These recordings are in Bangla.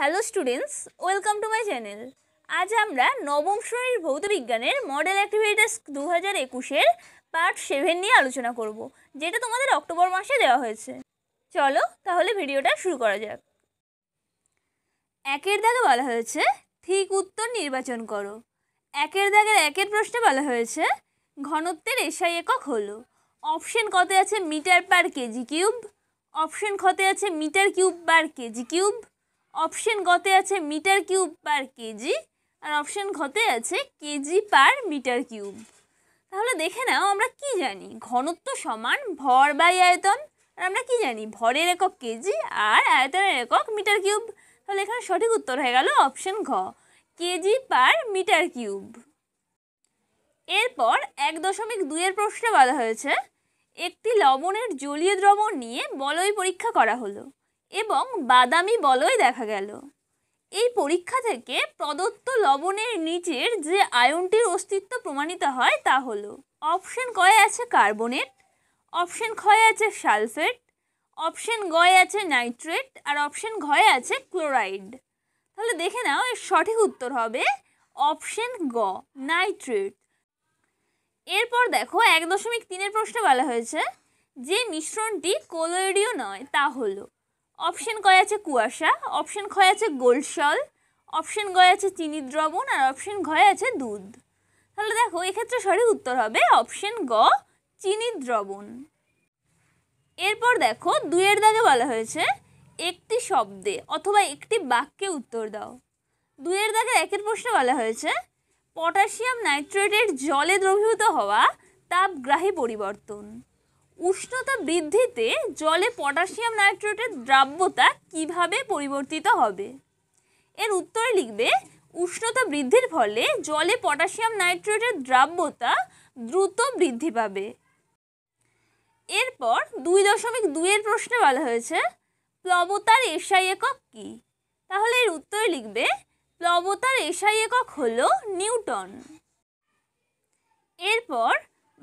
hello students welcome to my channel আজ আমরা নবম শ্রেণীর ভৌত বিজ্ঞানের মডেল অ্যাক্টিভিটিস দু হাজার একুশের পার্ট সেভেন নিয়ে আলোচনা করব যেটা তোমাদের অক্টোবর মাসে দেওয়া হয়েছে চলো তাহলে ভিডিওটা শুরু করা যাক একের দাগে বলা হয়েছে ঠিক উত্তর নির্বাচন করো একের দাগের একের প্রশ্নে বলা হয়েছে ঘনত্বের এসআই একক হলো অপশন কতে আছে metre per kg cube option কতে আছে metre cube per kg cube option গতে আছে মিটার কিউব পার কেজি আর অপশন ঘতে আছে কেজি পার মিটার কিউব তাহলে দেখে নাও আমরা কি জানি ঘনত্ব সমান ভর বাই আয়তন আর আমরা কি জানি ভরের একক কেজি আর আয়তনের একক মিটার কিউব তাহলে এখানে সঠিক উত্তর হয়ে গেল অপশন ঘ কেজি পার মিটার কিউব এরপর এক দশমিক দুইয়ের প্রশ্নে বলা হয়েছে একটি লবণের জলীয় দ্রবণ নিয়ে বলয় পরীক্ষা করা হলো এবং বাদামি বলয় দেখা গেল এই পরীক্ষা থেকে প্রদত্ত লবণের নিচের যে আয়নটির অস্তিত্ব প্রমাণিত হয় তা হলো অপশন কয়ে আছে কার্বনেট অপশন ক্ষয় আছে সালফেট অপশন গয়ে আছে নাইট্রেট আর অপশন ঘয়ে আছে ক্লোরাইড তাহলে দেখে নাও এর সঠিক উত্তর হবে অপশন গ নাইট্রেট এরপর দেখো এক দশমিক তিনের প্রশ্ন বলা হয়েছে যে মিশ্রণটি কোলোয়েডীয় নয় তা হলো অপশন কয় আছে কুয়াশা অপশন ক্ষয় আছে গোলশল অপশন গয় আছে চিনি দ্রবণ আর অপশন ঘয় আছে দুধ তাহলে দেখো এক্ষেত্রে সঠিক উত্তর হবে অপশন গ চিনি দ্রবণ এরপর দেখো দুয়ের দাগে বলা হয়েছে একটি শব্দে অথবা একটি বাক্যে উত্তর দাও দুয়ের দাগে একের প্রশ্নে বলা হয়েছে পটাশিয়াম নাইট্রেটের জলে দ্রবীভূত হওয়া তাপগ্রাহী পরিবর্তন উষ্ণতা বৃদ্ধিতে জলে পটাশিয়াম নাইট্রেটের দ্রাব্যতা কিভাবে পরিবর্তিত হবে এর উত্তরে লিখবে উষ্ণতা বৃদ্ধির ফলে জলে পটাশিয়াম নাইট্রেটের দ্রাব্যতা দ্রুত বৃদ্ধি পাবে এরপর দুই দশমিক দুইয়ের প্রশ্নে বলা হয়েছে প্লবতার এশাই একক কী তাহলে এর উত্তরে লিখবে প্লবতার এশাই একক হল নিউটন এরপর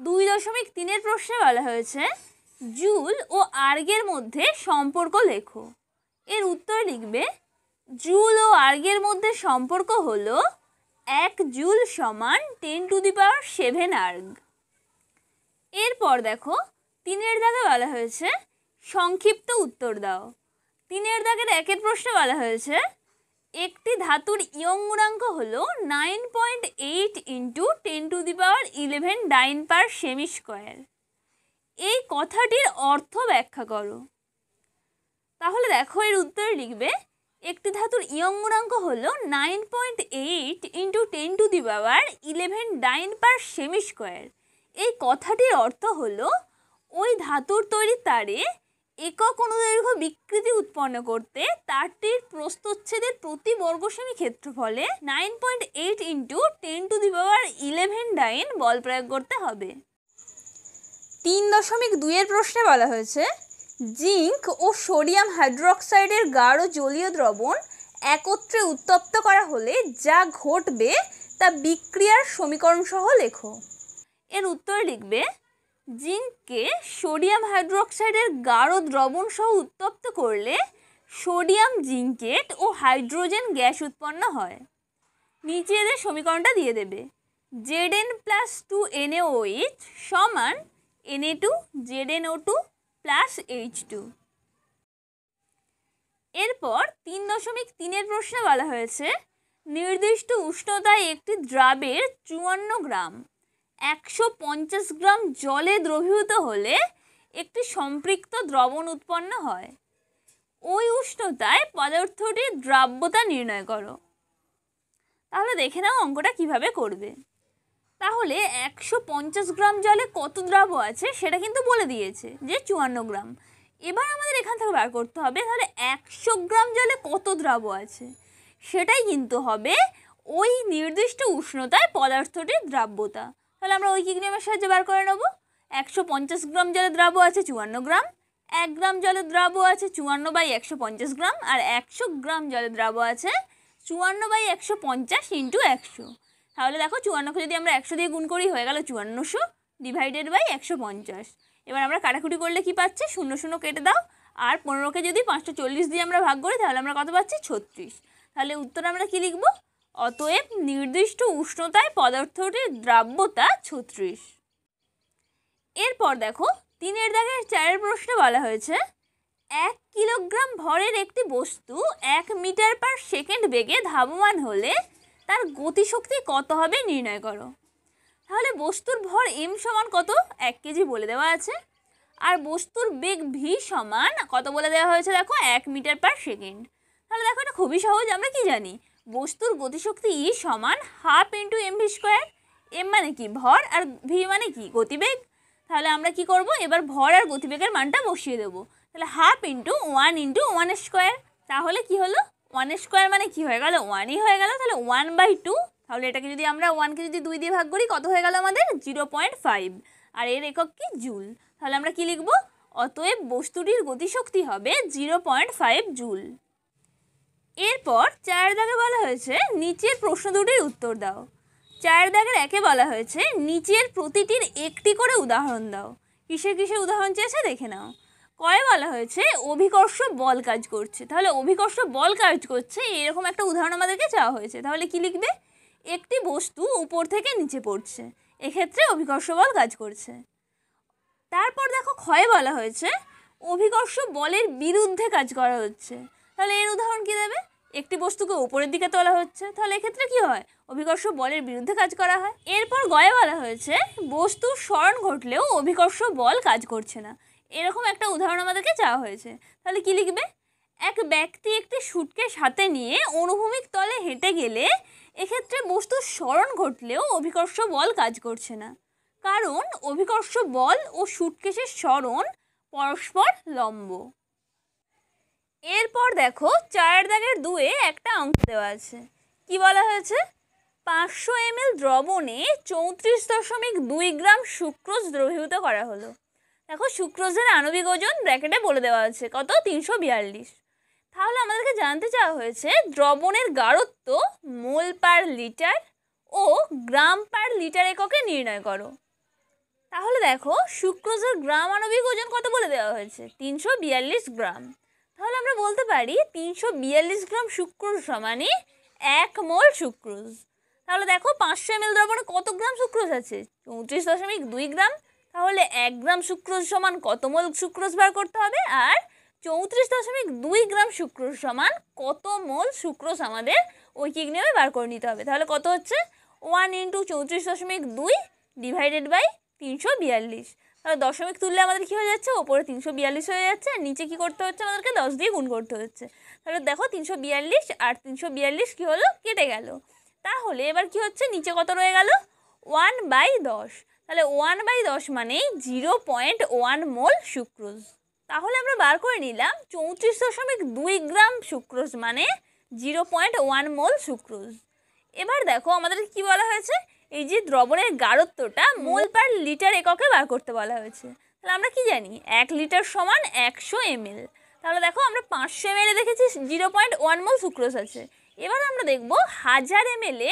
দুই দশমিক তিনের প্রশ্নে বলা হয়েছে জুল ও আর্গের মধ্যে সম্পর্ক লেখো এর উত্তর লিখবে জুল ও আর্গের মধ্যে সম্পর্ক হল এক জুল সমান ten to the power seven erg এরপর দেখো তিনের দাগে বলা হয়েছে সংক্ষিপ্ত উত্তর দাও তিনের দাগের একের প্রশ্নে বলা হয়েছে একটি ধাতুর ইয়ং গুণাঙ্ক হলো nine point eight into ten to the power eleven dyne per cm square এই কথাটির অর্থ ব্যাখ্যা করো তাহলে দেখো এর উত্তর লিখবে একটি ধাতুর ইয়ং গুণাঙ্ক হলো nine point eight into ten to the power eleven dyne per cm square এই কথাটির অর্থ হলো ওই ধাতুর তৈরি তারে একক অনুদৈর্ঘ্য বিকৃতি উৎপন্ন করতে তারটির প্রস্তচ্ছেদের প্রতি বর্গশ্রেণী ক্ষেত্রফলে nine point eight into ten to the power eleven dyne বল প্রয়োগ করতে হবে তিন দশমিক দুইয়ের প্রশ্নে বলা হয়েছে জিঙ্ক ও সোডিয়াম হাইড্রোক্সাইডের গাঢ় জলীয় দ্রবণ একত্রে উত্তপ্ত করা হলে যা ঘটবে তা বিক্রিয়ার সমীকরণ সহ লেখো এর উত্তর লিখবে জিঙ্ককে সোডিয়াম হাইড্রোক্সাইডের গাঢ় দ্রবণ সহ উত্তপ্ত করলে সোডিয়াম জিঙ্কেট ও হাইড্রোজেন গ্যাস উৎপন্ন হয় নিচে এদের সমীকরণটা দিয়ে দেবে Z N plus two N H সমান N A two Z N O two plus H two এরপর তিন দশমিক তিনের প্রশ্নে বলা হয়েছে নির্দিষ্ট উষ্ণতায় একটি দ্রাবের চুয়ান্ন গ্রাম একশো পঞ্চাশ গ্রাম জলে দ্রবীভূত হলে একটি সম্পৃক্ত দ্রবণ উৎপন্ন হয় ওই উষ্ণতায় পদার্থটির দ্রাব্যতা নির্ণয় করো তাহলে দেখে নাও অঙ্কটা কিভাবে করবে তাহলে একশো পঞ্চাশ গ্রাম জলে কত দ্রাব্য আছে সেটা কিন্তু বলে দিয়েছে যে চুয়ান্ন গ্রাম এবার আমাদের এখান থেকে বার করতে হবে তাহলে একশো গ্রাম জলে কত দ্রাব্য আছে সেটাই কিন্তু হবে ওই নির্দিষ্ট উষ্ণতায় পদার্থটির দ্রাব্যতা তাহলে আমরা ওই ঐকিক নিয়মের সাহায্যে বার করে নেবো একশো পঞ্চাশ গ্রাম জলে দ্রাব্য আছে চুয়ান্ন গ্রাম এক গ্রাম জলে দ্রাব্য আছে চুয়ান্ন বাই একশো পঞ্চাশ গ্রাম আর একশো গ্রাম জলে দ্রাব্য আছে চুয়ান্ন বাই একশো পঞ্চাশ ইন্টু একশো তাহলে দেখো চুয়ান্নকে যদি আমরা একশো দিয়ে গুণ করি হয়ে গেল চুয়ান্নশো ডিভাইডেড বাই একশো পঞ্চাশ এবার আমরা কাটাকুটি করলে কি পাচ্ছি শূন্য শূন্য কেটে দাও আর পনেরোকে যদি পাঁচশো চল্লিশ দিয়ে আমরা ভাগ করি তাহলে আমরা কত পাচ্ছি ছত্রিশ তাহলে উত্তর আমরা কী লিখবো অতএব নির্দিষ্ট উষ্ণতায় পদার্থটির দ্রাব্যতা ছত্রিশ এরপর দেখো তিনের দাগের চারের প্রশ্নে বলা হয়েছে এক কিলোগ্রাম ভরের একটি বস্তু এক মিটার পার সেকেন্ড বেগে ধাবমান হলে তার গতিশক্তি কত হবে নির্ণয় করো তাহলে বস্তুর ভর এম সমান কত এক কেজি বলে দেওয়া আছে আর বস্তুর বেগ ভি সমান কত বলে দেওয়া হয়েছে দেখো এক মিটার পার সেকেন্ড তাহলে দেখো এটা খুবই সহজ আমরা কি জানি বস্তুর গতিশক্তি ই সমান half into M V square M মানে কি ভর আর ভি মানে কি গতিবেগ তাহলে আমরা কি করব এবার ভর আর গতিবেগের মানটা বসিয়ে দেবো তাহলে half into one into one square তাহলে কি হলো ওয়ান স্কোয়ার মানে কি হয়ে গেল ওয়ানই হয়ে গেল তাহলে ওয়ান বাই টু তাহলে এটাকে যদি আমরা ওয়ানকে যদি দুই দিয়ে ভাগ করি কত হয়ে গেল আমাদের জিরো পয়েন্ট ফাইভ আর এর একক কি জুল তাহলে আমরা কি লিখব অতএব বস্তুটির গতিশক্তি হবে জিরো পয়েন্ট ফাইভ জুল এরপর চার দাগে বলা হয়েছে নিচের প্রশ্ন দুটির উত্তর দাও চার দাগের একে বলা হয়েছে নিচের প্রতিটির একটি করে উদাহরণ দাও কিসের কিসের উদাহরণ চেয়েছে দেখে নাও কয়ে বলা হয়েছে অভিকর্ষ বল কাজ করছে তাহলে অভিকর্ষ বল কাজ করছে এরকম একটা উদাহরণ আমাদেরকে চাওয়া হয়েছে তাহলে কি লিখবে একটি বস্তু উপর থেকে নিচে পড়ছে এক্ষেত্রে অভিকর্ষ বল কাজ করছে তারপর দেখো ক্ষয়ে বলা হয়েছে অভিকর্ষ বলের বিরুদ্ধে কাজ করা হচ্ছে তাহলে এর উদাহরণ কী দেবে একটি বস্তুকে উপরের দিকে তোলা হচ্ছে তাহলে এক্ষেত্রে কি হয় অভিকর্ষ বলের বিরুদ্ধে কাজ করা হয় এরপর গয়ে বলা হয়েছে বস্তুর স্মরণ ঘটলেও অভিকর্ষ বল কাজ করছে না এরকম একটা উদাহরণ আমাদেরকে চাওয়া হয়েছে তাহলে কি লিখবে এক ব্যক্তি একটি সুটকে সাথে নিয়ে অনুভূমিক তলে হেঁটে গেলে এক্ষেত্রে বস্তুর স্মরণ ঘটলেও অভিকর্ষ বল কাজ করছে না কারণ অভিকর্ষ বল ও সুটকেশের স্মরণ পরস্পর লম্ব এরপর দেখো চায়ের দাগের দুয়ে একটা অংশ দেওয়া আছে কি বলা হয়েছে পাঁচশো এম দ্রবণে চৌত্রিশ দশমিক দুই গ্রাম সুক্রোজ দ্রবীভূত করা হলো দেখো সুক্রোজের আণবিক ওজন ব্র্যাকেটে বলে দেওয়া আছে কত তিনশো বিয়াল্লিশ তাহলে আমাদেরকে জানতে চাওয়া হয়েছে দ্রবণের গাঢ়ত্ব মোল পার লিটার ও গ্রাম পার লিটার এককে নির্ণয় করো তাহলে দেখো সুক্রোজের গ্রাম আণবিক ওজন কত বলে দেওয়া হয়েছে তিনশো বিয়াল্লিশ গ্রাম তাহলে আমরা বলতে পারি তিনশো বিয়াল্লিশ গ্রাম সুক্রোজ সমানে এক মোল সুক্রোজ তাহলে দেখো পাঁচশো এম এল দ্রবণে কত গ্রাম সুক্রোজ আছে চৌত্রিশ দশমিক দুই গ্রাম তাহলে এক গ্রাম সুক্রোজ সমান কত মোল সুক্রোজ বার করতে হবে আর চৌত্রিশ দশমিক দুই গ্রাম সুক্রোজ সমান কত মোল সুক্রোজ আমাদের ঐকিক নিয়মে বার করে নিতে হবে তাহলে কত হচ্ছে ওয়ান ইন্টু চৌত্রিশ দশমিক দুই ডিভাইডেড বাই তিনশো বিয়াল্লিশ দশমিক তুললে আমাদের কী হয়ে যাচ্ছে ওপরে তিনশো বিয়াল্লিশ হয়ে যাচ্ছে আর নিচে কী করতে হচ্ছে আমাদেরকে দশ দিয়ে গুণ করতে হচ্ছে তাহলে দেখো তিনশো বিয়াল্লিশ আর তিনশো বিয়াল্লিশ কী হলো কেটে গেল তাহলে এবার কি হচ্ছে নিচে কত রয়ে গেল ওয়ান বাই দশ তাহলে ওয়ান বাই দশ মানে zero point one mole sucrose তাহলে আমরা বার করে নিলাম চৌত্রিশ দশমিক দুই গ্রাম সুক্রোজ মানে zero point one mole sucrose এবার দেখো আমাদের কি বলা হয়েছে এই যে দ্রবণের গাঢ়ত্বটা মোল পার লিটার এককে বার করতে বলা হয়েছে তাহলে আমরা কি জানি এক লিটার সমান একশো এমএল তাহলে দেখো আমরা পাঁচশো এমএলে দেখেছি zero point one mole sucrose আছে এবার আমরা দেখব হাজার এমএলে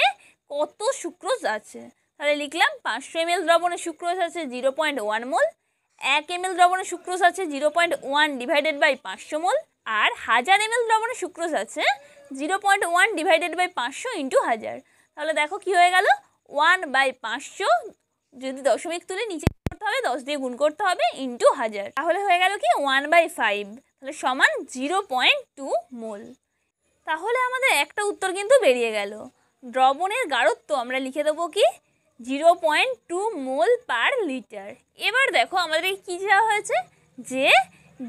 কত সুক্রোজ আছে তাহলে লিখলাম পাঁচশো এমএল দ্রবণে সুক্রোজ আছে জিরো পয়েন্ট ওয়ান মোল এক এম এল দ্রবণে সুক্রোজ আছে zero point one divided by পাঁচশো মোল আর হাজার এমএল দ্রবণে সুক্রোজ আছে zero point one divided by পাঁচশো ইন্টু হাজার তাহলে দেখো কি হয়ে গেল ওয়ান বাই পাঁচশো যদি দশমিক তুলে নিচে করতে হবে দশ দিয়ে গুণ করতে হবে ইন্টু হাজার তাহলে হয়ে গেল কি ওয়ান বাই ফাইভ তাহলে সমান জিরো পয়েন্ট টু মোল তাহলে আমাদের একটা উত্তর কিন্তু বেরিয়ে গেল দ্রবণের গাঢ়ত্ব আমরা লিখে দেবো কি zero point two mole per litre এবার দেখো আমাদের কী যাওয়া হয়েছে যে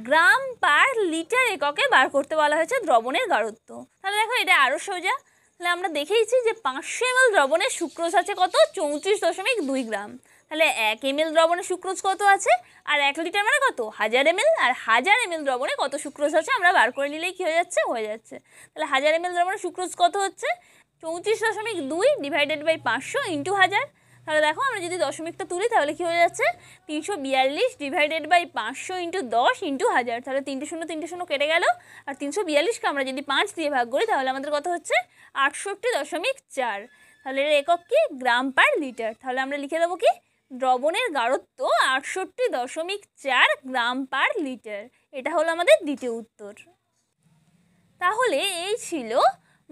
গ্রাম পার লিটার এককে বার করতে বলা হয়েছে দ্রবণের গাঢ়ত্ব তাহলে দেখো এটা আরও সোজা তাহলে আমরা দেখেইছি যে পাঁচশো এম দ্রবণে সুক্রোজ আছে কত চৌত্রিশ দশমিক দুই গ্রাম তাহলে এক এম দ্রবণে সুক্রোজ কত আছে আর এক লিটার মানে কত হাজার এম আর হাজার এম দ্রবণে কত সুক্রোজ আছে আমরা বার করে নিলেই কী হয়ে যাচ্ছে হয়ে যাচ্ছে তাহলে হাজার এম দ্রবণে সুক্রোজ কত হচ্ছে চৌত্রিশ দশমিক দুই ডিভাইডেড বাই পাঁচশো ইন্টু হাজার তাহলে দেখো আমরা যদি দশমিকটা তুলি তাহলে কি হয়ে যাচ্ছে তিনশো বিয়াল্লিশ ডিভাইডেড বাই পাঁচশো ইন্টু দশ ইন্টু হাজার তাহলে তিনটে শূন্য তিনটে শূন্য কেটে গেল আর তিনশো বিয়াল্লিশকে আমরা যদি পাঁচ দিয়ে ভাগ করি তাহলে আমাদের কথা হচ্ছে আটষট্টি দশমিক চার তাহলে এর একক কি গ্রাম পার লিটার তাহলে আমরা লিখে দেবো কি দ্রবণের গাঢ়ত্ব আটষট্টি দশমিক চার গ্রাম পার লিটার এটা হলো আমাদের দ্বিতীয় উত্তর তাহলে এই ছিল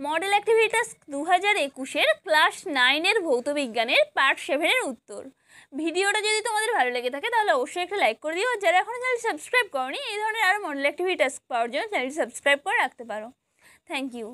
মডেল অ্যাক্টিভিটাস দু হাজার একুশের ক্লাস নাইনের ভৌতবিজ্ঞানের পার্ট সেভেনের উত্তর ভিডিওটা যদি তোমাদের ভালো লেগে থাকে তাহলে অবশ্যই একটা লাইক করে দিও যারা এখনও চ্যানেল সাবস্ক্রাইব করনি এই ধরনের আরও মডেল অ্যাক্টিভিটাস পাওয়ার জন্য চ্যানেলটি সাবস্ক্রাইব করে রাখতে পারো থ্যাংক ইউ